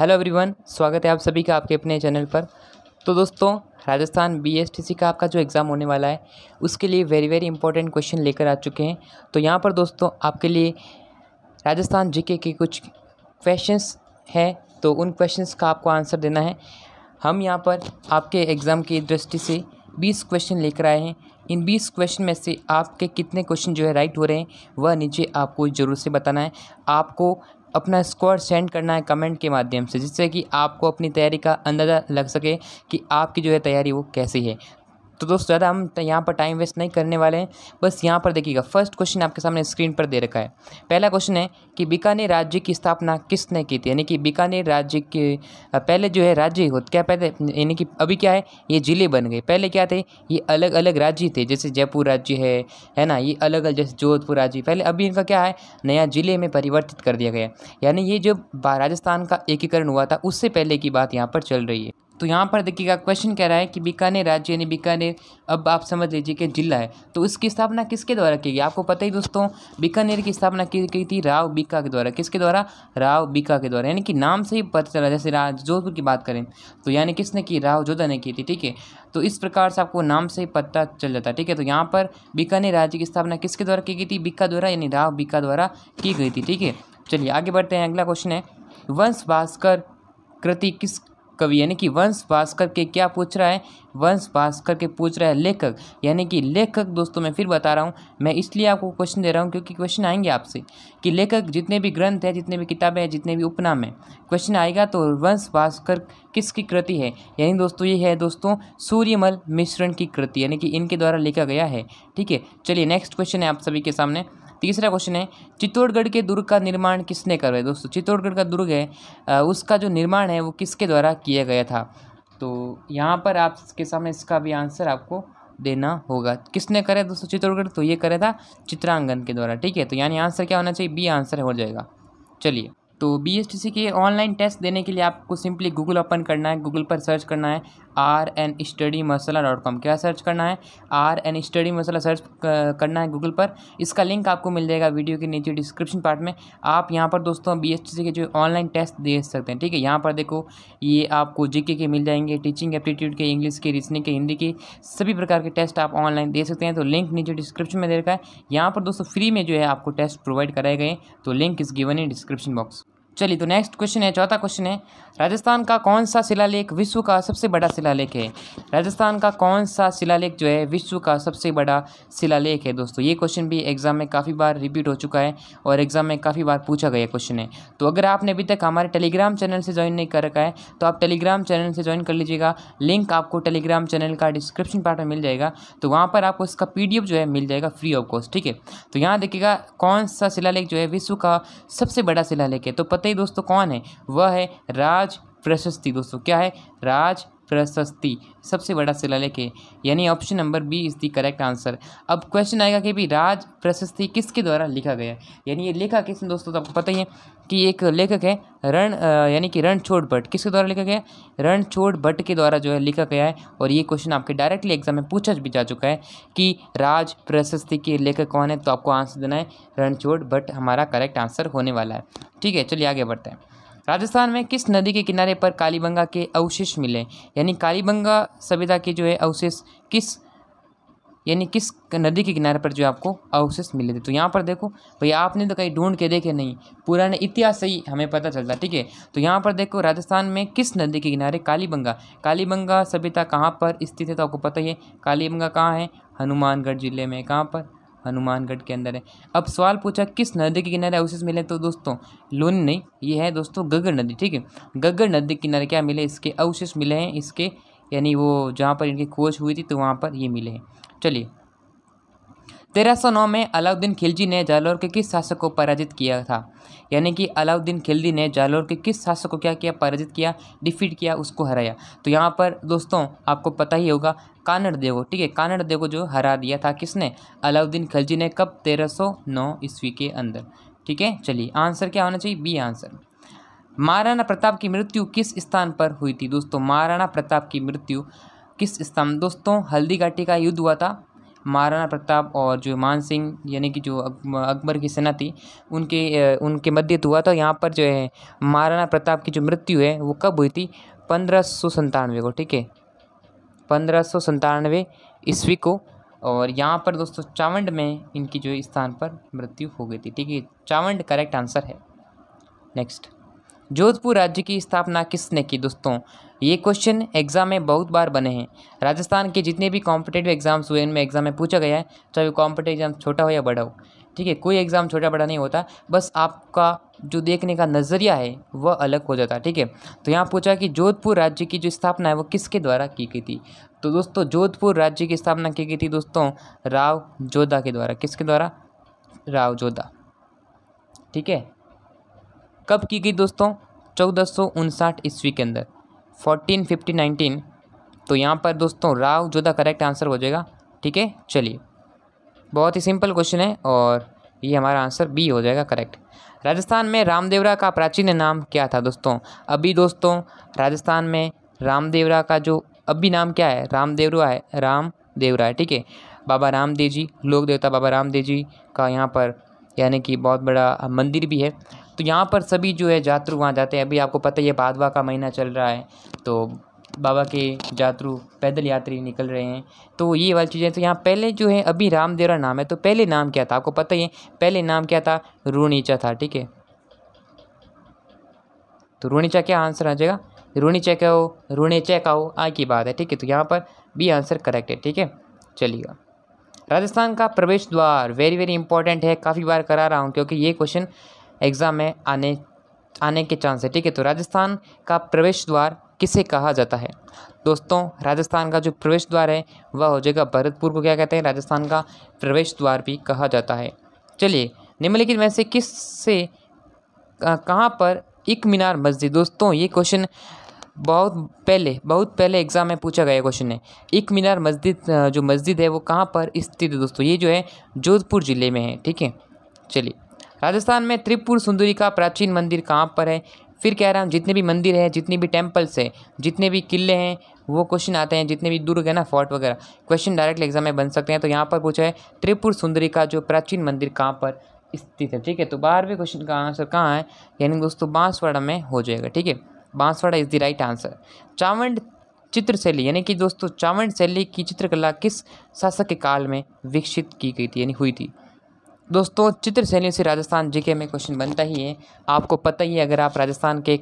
hello everyone स्वागत है आप सभी का आपके अपने चैनल पर तो दोस्तों राजस्थान बीएसटीसी का आपका जो एग्ज़ाम होने वाला है उसके लिए वेरी वेरी इंपॉर्टेंट क्वेश्चन लेकर आ चुके हैं तो यहाँ पर दोस्तों आपके लिए राजस्थान जीके के कुछ क्वेश्चंस हैं तो उन क्वेश्चंस का आपको आंसर देना है हम यहाँ पर आपके एग्ज़ाम की दृष्टि से बीस क्वेश्चन लेकर आए हैं इन बीस क्वेश्चन में से आपके कितने क्वेश्चन जो है राइट हो रहे हैं वह नीचे आपको ज़रूर से बताना है आपको अपना स्कोर सेंड करना है कमेंट के माध्यम से जिससे कि आपको अपनी तैयारी का अंदाज़ा लग सके कि आपकी जो है तैयारी वो कैसी है तो दोस्तों ज़्यादा हम यहाँ पर टाइम वेस्ट नहीं करने वाले हैं बस यहाँ पर देखिएगा फर्स्ट क्वेश्चन आपके सामने स्क्रीन पर दे रखा है पहला क्वेश्चन है कि बीकानेर राज्य की स्थापना किसने की थी यानी कि बीकानेर राज्य के पहले जो है राज्य हो क्या पहले यानी कि अभी क्या है ये ज़िले बन गए पहले क्या थे ये अलग अलग राज्य थे जैसे जयपुर राज्य है है ना ये अलग अलग जैसे जोधपुर राज्य पहले अभी इनका क्या है नया ज़िले में परिवर्तित कर दिया गया यानी ये जो राजस्थान का एकीकरण हुआ था उससे पहले की बात यहाँ पर चल रही है तो यहाँ पर देखिएगा क्वेश्चन कह रहा है कि बीकानेर राज्य यानी बीकानेर अब आप समझ लीजिए कि जिला है तो उसकी स्थापना किसके द्वारा की गई आपको पता ही दोस्तों बीकानेर की स्थापना की गई थी राव बीका के द्वारा किसके द्वारा राव बीका के द्वारा यानी कि नाम से ही पता चला जैसे जोधपुर की बात करें तो यानी किसने की राव जोधा ने की थी ठीक है तो इस प्रकार से आपको नाम से ही पता चल जाता है ठीक है तो यहाँ पर बीकानेर राज्य की स्थापना किसके द्वारा की गई थी बीका द्वारा यानी राव बीका द्वारा की गई थी ठीक है चलिए आगे बढ़ते हैं अगला क्वेश्चन है वंश भास्कर कृति किस कवि यानी कि वंश भास्कर के क्या पूछ रहा है वंश भास्कर के पूछ रहा है लेखक यानी कि लेखक दोस्तों मैं फिर बता रहा हूँ मैं इसलिए आपको क्वेश्चन दे रहा हूँ क्योंकि क्वेश्चन आएंगे आपसे कि लेखक जितने भी ग्रंथ हैं जितने भी किताबें हैं जितने भी उपनाम हैं क्वेश्चन आएगा तो वंश भास्कर किसकी कृति है यानी दोस्तों ये है दोस्तों सूर्यमल मिश्रण की कृति यानी कि इनके द्वारा लिखा गया है ठीक है चलिए नेक्स्ट क्वेश्चन है आप सभी के सामने तीसरा क्वेश्चन है चित्तौड़गढ़ के दुर्ग का निर्माण किसने करवाया दोस्तों चित्तौड़गढ़ का दुर्ग है उसका जो निर्माण है वो किसके द्वारा किया गया था तो यहाँ पर आपके सामने इसका भी आंसर आपको देना होगा किसने करे दोस्तों चित्तौड़गढ़ तो ये करे था चित्रांगन के द्वारा ठीक है तो यानी आंसर क्या होना चाहिए बी आंसर हो जाएगा चलिए तो बी के ऑनलाइन टेस्ट देने के लिए आपको सिंपली गूगल ओपन करना है गूगल पर सर्च करना है आर एन स्टडी मसला डॉट कॉम क्या सर्च करना है आर एन स्टडी मसला सर्च करना है गूगल पर इसका लिंक आपको मिल जाएगा वीडियो के नीचे डिस्क्रिप्शन पार्ट में आप यहाँ पर दोस्तों बी के जो ऑनलाइन टेस्ट दे सकते हैं ठीक है यहाँ पर देखो ये आपको जी के मिल जाएंगे टीचिंग एप्टीट्यूड के इंग्लिश के रीजनिंग के हिंदी के सभी प्रकार के टेस्ट आप ऑनलाइन दे सकते हैं तो लिंक नीचे डिस्क्रिप्शन में दे रखा है यहाँ पर दोस्तों फ्री में जो है आपको टेस्ट प्रोवाइड कराए गए तो लिंक इस गिवन इन डिस्क्रिप्शन बॉक्स चलिए तो नेक्स्ट क्वेश्चन है चौथा क्वेश्चन है राजस्थान का कौन सा शिलालेख विश्व का सबसे बड़ा शिलालेख है राजस्थान का कौन सा शिलालेख जो है विश्व का सबसे बड़ा शिलालेख है दोस्तों ये क्वेश्चन भी एग्जाम में काफ़ी बार रिपीट हो चुका है और एग्जाम में काफ़ी बार पूछा गया क्वेश्चन है तो अगर आपने अभी तक हमारे टेलीग्राम चैनल से ज्वाइन नहीं कर रखा है तो आप टेलीग्राम चैनल से ज्वाइन कर लीजिएगा लिंक आपको टेलीग्राम चैनल का डिस्क्रिप्शन पार्ट में मिल जाएगा तो वहाँ पर आपको इसका पी जो है मिल जाएगा फ्री ऑफ कॉस्ट ठीक है तो यहाँ देखिएगा कौन सा शिलालेख जो है विश्व का सबसे बड़ा शिलालेख है तो पता हैं दोस्तों कौन है वह है राज प्रशस्ति दोस्तों क्या है राज प्रशस्ति सबसे बड़ा शिलालेख है यानी option number B is the correct answer अब क्वेश्चन आएगा कि भी राज प्रशस्ति किसके द्वारा लिखा गया यानी ये लेखक किस दोस्तों तो आपको पता ही है कि एक लेखक है रण यानी कि रणछोड़ भट्ट किसके द्वारा लिखा गया रणछोड़ भट्ट के द्वारा जो है लिखा गया है और ये क्वेश्चन आपके डायरेक्टली एग्जाम में पूछा भी जा चुका है कि राज प्रशस्ति के लेखक कौन है तो आपको आंसर देना है रणछोड़ भट्ट हमारा करेक्ट आंसर होने वाला है ठीक है चलिए आगे बढ़ते हैं राजस्थान में किस नदी के किनारे पर कालीबंगा के अवशेष मिले यानी कालीबंगा सभ्यता के जो है अवशेष किस यानी किस नदी के किनारे पर जो आपको अवशेष मिले थे तो यहाँ पर देखो भैया आपने तो कहीं ढूंढ के देखे नहीं पुराने इतिहास से ही हमें पता चलता ठीक है तो यहाँ पर देखो राजस्थान में किस नदी के किनारे कालीबंगा कालीबंगा सभ्यता कहाँ पर स्थित है तो आपको पता ही है कालीबंगा कहाँ है हनुमानगढ़ जिले में कहाँ पर हनुमानगढ़ के अंदर है अब सवाल पूछा किस नदी के किनारे अवशेष मिले तो दोस्तों लोन नहीं ये है दोस्तों गगर नदी ठीक है गगर नदी के किनारे क्या मिले इसके अवशेष मिले हैं इसके यानी वो जहाँ पर इनकी खोज हुई थी तो वहाँ पर ये मिले हैं चलिए तेरह सौ नौ में अलाउद्दीन खिलजी ने जालौर के किस शासक को पराजित किया था यानी कि अलाउद्दीन खिलजी ने जालौर के किस शासक को क्या किया पराजित किया डिफीट किया उसको हराया तो यहाँ पर दोस्तों आपको पता ही होगा कानड़ देव ठीक है कानड़ देव को जो हरा दिया था किसने अलाउद्दीन खिलजी ने कब तेरह सौ नौ ईस्वी के अंदर ठीक है चलिए आंसर क्या होना चाहिए बी आंसर महाराणा प्रताप की मृत्यु किस स्थान पर हुई थी दोस्तों महाराणा प्रताप की मृत्यु किस स्थान दोस्तों हल्दी का युद्ध हुआ था महाराणा प्रताप और जो मान सिंह यानी कि जो अकबर की सेना थी उनके उनके मध्य तो हुआ था यहाँ पर जो है महाराणा प्रताप की जो मृत्यु है वो कब हुई थी पंद्रह सौ संतानवे को ठीक है पंद्रह सौ संतानवे ईस्वी को और यहाँ पर दोस्तों चावंड में इनकी जो स्थान पर मृत्यु हो गई थी ठीक है चावंड करेक्ट आंसर है नेक्स्ट जोधपुर राज्य की स्थापना किसने की दोस्तों ये क्वेश्चन एग्जाम में बहुत बार बने हैं राजस्थान के जितने भी कॉम्पिटेटिव एग्जाम्स हुए उनमें एग्जाम में पूछा गया है चाहे वो कॉम्पिटेटिव एग्जाम छोटा हो या बड़ा हो ठीक है कोई एग्ज़ाम छोटा बड़ा नहीं होता बस आपका जो देखने का नज़रिया है वह अलग हो जाता है ठीक है तो यहाँ पूछा कि जोधपुर राज्य की जो स्थापना है वो किसके द्वारा की गई थी तो दोस्तों जोधपुर राज्य की स्थापना की गई थी दोस्तों राव जोधा के द्वारा किसके द्वारा राव जोधा ठीक है कब की गई दोस्तों चौदह सौ ईस्वी के अंदर फोर्टीन फिफ्टी नाइनटीन तो यहाँ पर दोस्तों राव जोधा करेक्ट आंसर हो जाएगा ठीक है चलिए बहुत ही सिंपल क्वेश्चन है और ये हमारा आंसर बी हो जाएगा करेक्ट राजस्थान में रामदेवरा का प्राचीन नाम क्या था दोस्तों अभी दोस्तों राजस्थान में रामदेवरा का जो अभी नाम क्या है रामदेवरा है राम देवरा है ठीक है बाबा रामदेव जी लोक देवता बाबा रामदेव जी का यहाँ पर यानी कि बहुत बड़ा मंदिर भी है तो यहाँ पर सभी जो है जात्रु वहाँ जाते हैं अभी आपको पता ही ये भादवा का महीना चल रहा है तो बाबा के जात्रु पैदल यात्री निकल रहे हैं तो ये वाली चीज़ें तो यहाँ पहले जो है अभी रामदेवरा नाम है तो पहले नाम क्या था आपको पता ही है पहले नाम क्या था रूणीचा था ठीक है तो रूणीचा क्या आंसर आ जाएगा रूणीचा क्या हो रूणीचा का हो आ की बात है ठीक है तो यहाँ पर भी आंसर करेक्ट है ठीक है चलिएगा राजस्थान का प्रवेश द्वार वेरी वेरी इंपॉर्टेंट है काफ़ी बार करा रहा हूँ क्योंकि ये क्वेश्चन एग्ज़ाम में आने आने के चांस है ठीक है तो राजस्थान का प्रवेश द्वार किसे कहा जाता है दोस्तों राजस्थान का जो प्रवेश द्वार है वह हो जाएगा भरतपुर को क्या कहते हैं राजस्थान का प्रवेश द्वार भी कहा जाता है चलिए निम्नलिखित में से किस से कहाँ पर एक मीनार मस्जिद दोस्तों ये क्वेश्चन बहुत पहले बहुत पहले एग्जाम में पूछा गया क्वेश्चन है एक मीनार मस्जिद जो मस्जिद है वो कहाँ पर स्थित है दोस्तों ये जो है जोधपुर ज़िले में है ठीक है चलिए राजस्थान में त्रिपुर सुंदरी का प्राचीन मंदिर कहाँ पर है फिर कह रहा हूँ जितने भी मंदिर हैं जितने भी टेम्पल्स हैं जितने भी किले हैं वो क्वेश्चन आते हैं जितने भी दुर्ग है ना फोर्ट वगैरह क्वेश्चन डायरेक्ट एग्जाम में बन सकते हैं तो यहाँ पर पूछा है त्रिपुर सुंदरी का जो प्राचीन मंदिर कहाँ पर स्थित है ठीक है तो बारहवें क्वेश्चन का आंसर कहाँ है यानी दोस्तों बांसवाड़ा में हो जाएगा ठीक है Banswara is the right answer Chawand चित्रशैली यानी कि दोस्तों चावंड शैली की चित्रकला किस शासक के काल में विकसित की गई थी यानी हुई थी दोस्तों चित्र शैली से राजस्थान जीके में क्वेश्चन बनता ही है आपको पता ही है अगर आप राजस्थान के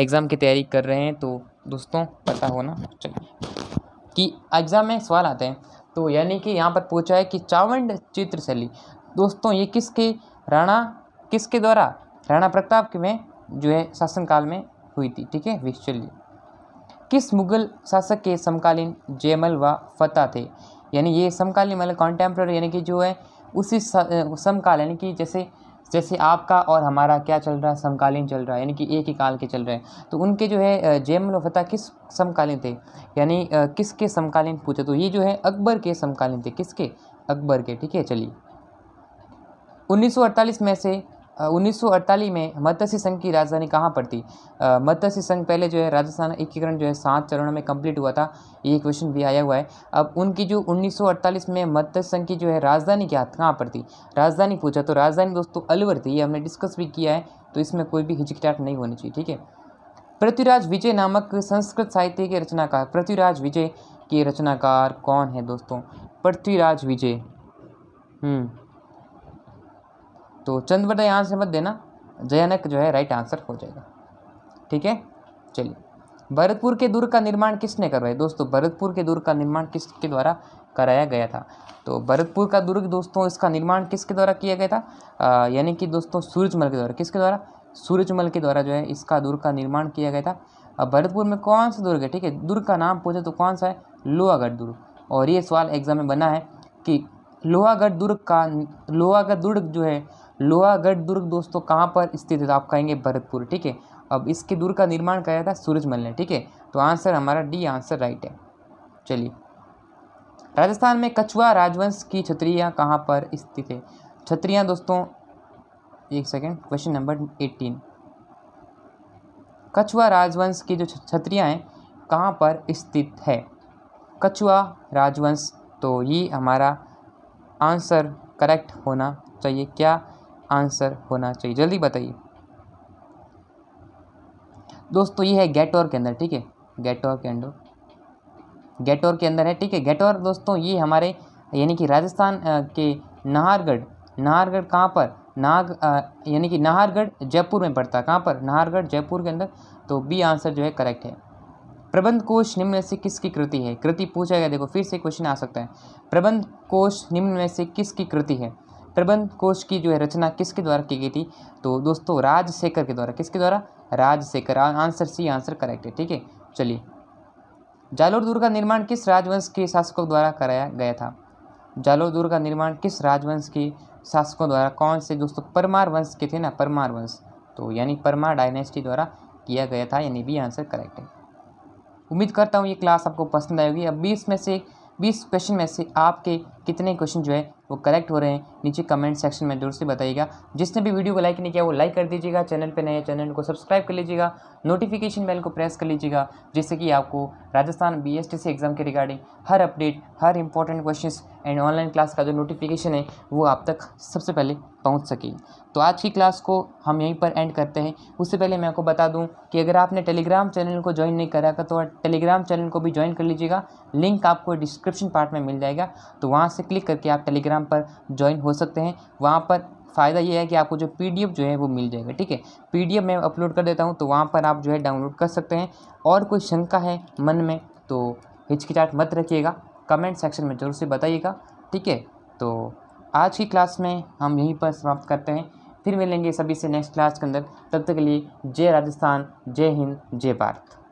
एग्ज़ाम की तैयारी कर रहे हैं तो दोस्तों पता होना चाहिए कि एग्ज़ाम में सवाल आते हैं तो यानी कि यहाँ पर पूछा है कि चावंड चित्रशैली दोस्तों ये किसके राणा किसके द्वारा राणा प्रताप के में जो है शासनकाल में हुई थी ठीक है विश्चल्य किस मुगल शासक के समकालीन जयमल व फतेह थे यानी ये समकालीन मतलब कॉन्टेम्प्रेरी यानी कि जो है उसी समकालीन की कि जैसे जैसे आपका और हमारा क्या चल रहा है समकालीन चल रहा है यानी कि एक ही काल के चल रहे हैं तो उनके जो है जयमल फतह किस समकालीन थे यानी किसके समकालीन पूछे तो ये जो है अकबर के समकालीन थे किसके अकबर के ठीक है चलिए 1948 में से 1948 में मत्स्य संघ की राजधानी कहाँ पर थी मत्स्य संघ पहले जो है राजस्थान एकीकरण जो है सात चरणों में कंप्लीट हुआ था ये क्वेश्चन भी आया हुआ है अब उनकी जो 1948 में मत्स्य संघ की जो है राजधानी क्या कहाँ पर थी राजधानी पूछा तो राजधानी दोस्तों अलवर थी ये हमने डिस्कस भी किया है तो इसमें कोई भी हिचकिटाट नहीं होनी चाहिए ठीक है पृथ्वीराज विजय नामक संस्कृत साहित्य के रचनाकार पृथ्वीराज विजय के रचनाकार कौन है दोस्तों पृथ्वीराज विजय हम्म तो चंद बटा यहाँ से मत देना जयानक जो है राइट आंसर हो जाएगा ठीक है चलिए भरतपुर के दुर्ग का निर्माण किसने करवाया दोस्तों भरतपुर के दुर्ग का निर्माण किसके द्वारा कराया गया था तो भरतपुर का दुर्ग दोस्तों इसका निर्माण किसके द्वारा किया गया था यानी कि दोस्तों सूरजमल के द्वारा किसके द्वारा सूरजमल के द्वारा जो है इसका दुर्ग का निर्माण किया गया था अब भरतपुर में कौन सा दुर्ग है ठीक है दुर्ग का नाम पूछे तो कौन सा है लोहागढ़ दुर्ग और ये सवाल एग्जाम में बना है कि लोहागढ़ दुर्ग का लोहागढ़ दुर्ग जो है लोहागढ़ दुर्ग दोस्तों कहाँ पर स्थित है तो आप कहेंगे भरतपुर ठीक है अब इसके दुर्ग का निर्माण कराया था सूरजमल ने ठीक है तो आंसर हमारा डी आंसर राइट है चलिए राजस्थान में कछुआ राजवंश की छत्रियाँ कहाँ पर स्थित है छत्रियाँ दोस्तों एक सेकेंड क्वेश्चन नंबर एटीन कछुआ राजवंश की जो छत्रियाँ हैं कहाँ पर स्थित है कछुआ राजवंश तो ये हमारा आंसर करेक्ट होना चाहिए क्या आंसर होना चाहिए जल्दी बताइए दोस्तों ये है गेट और के अंदर ठीक है गेट और के अंदर गेट और के अंदर है ठीक है गेट और दोस्तों ये हमारे यानी कि राजस्थान के नाहरगढ़ नाहरगढ़ कहाँ पर नाग यानी कि नाहरगढ़ जयपुर में पड़ता है कहाँ पर नाहरगढ़ जयपुर के अंदर तो बी आंसर जो है करेक्ट है प्रबंध कोश निम्न में से किसकी कृति है कृति पूछा गया देखो फिर से क्वेश्चन आ सकता है प्रबंध कोश निम्न में से किसकी कृति है प्रबंध कोष की जो है रचना किसके द्वारा की गई थी तो दोस्तों राजशेखर के द्वारा किसके द्वारा Rajshekhar answer C answer correct है ठीक है चलिए जालोर दुर्ग का निर्माण किस राजवंश के शासकों द्वारा कराया गया था जालोर दुर्ग का निर्माण किस राजवंश के शासकों द्वारा कौन से दोस्तों परमार वंश के थे ना परमार वंश तो यानी परमार डायनेस्टी द्वारा किया गया था यानी बी आंसर करेक्ट है उम्मीद करता हूँ ये क्लास आपको पसंद आएगी अब बीस में से बीस क्वेश्चन में से आपके कितने क्वेश्चन जो है वो करेक्ट हो रहे हैं नीचे कमेंट सेक्शन में जरूर से बताइएगा जिसने भी वीडियो को लाइक नहीं किया वो लाइक कर दीजिएगा चैनल पर नए चैनल को सब्सक्राइब कर लीजिएगा नोटिफिकेशन बेल को प्रेस कर लीजिएगा जिससे कि आपको राजस्थान बी एग्ज़ाम के रिगार्डिंग हर अपडेट हर important question and online class का जो नोटिफिकेशन है वो आप तक सबसे पहले पहुँच सके तो आज की क्लास को हम यहीं पर एंड करते हैं उससे पहले मैं आपको बता दूं कि अगर आपने टेलीग्राम चैनल को ज्वाइन नहीं करा तो टेलीग्राम चैनल को भी ज्वाइन कर लीजिएगा लिंक आपको डिस्क्रिप्शन पार्ट में मिल जाएगा तो वहाँ से क्लिक करके आप टेलीग्राम पर ज्वाइन हो सकते हैं वहाँ पर फ़ायदा ये है कि आपको जो पी जो है वो मिल जाएगा ठीक है पी मैं अपलोड कर देता हूँ तो वहाँ पर आप जो है डाउनलोड कर सकते हैं और कोई शंका है मन में तो हिचकिचाट मत रखिएगा कमेंट सेक्शन में ज़रूर से बताइएगा ठीक है तो आज की क्लास में हम यहीं पर समाप्त करते हैं फिर मिलेंगे सभी से नेक्स्ट क्लास के अंदर तब तक के लिए जय राजस्थान जय हिंद जय भारत